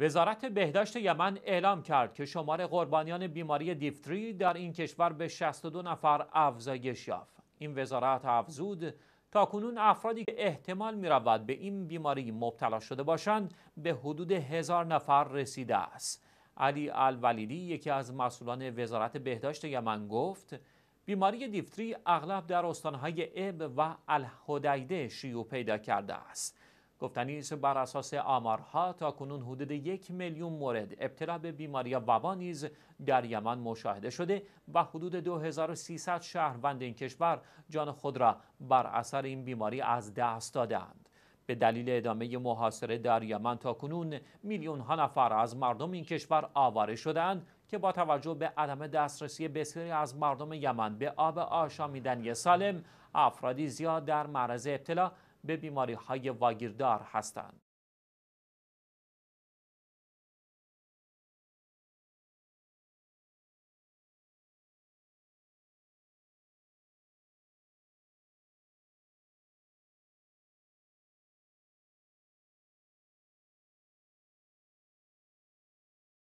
وزارت بهداشت یمن اعلام کرد که شمار قربانیان بیماری دیفتری در این کشور به 62 نفر افزایش یافت. این وزارت افزود تا کنون افرادی که احتمال می رود به این بیماری مبتلا شده باشند به حدود هزار نفر رسیده است. علی الولیدی یکی از مسئولان وزارت بهداشت یمن گفت بیماری دیفتری اغلب در استانهای اب و الهدیده شیوع پیدا کرده است. گفتنی است بر اساس آمارها تا کنون حدود یک میلیون مورد ابتلا به بیماری وبا نیز در یمن مشاهده شده و حدود 2300 شهروند این کشور جان خود را بر اثر این بیماری از دست دادند به دلیل ادامه محاصره در یمن تا کنون میلیون ها نفر از مردم این کشور آواره شدند که با توجه به عدم دسترسی بسیاری از مردم یمن به آب آشامیدنی سالم افرادی زیاد در معرض ابتلا به بیماری های واگیردار هستند.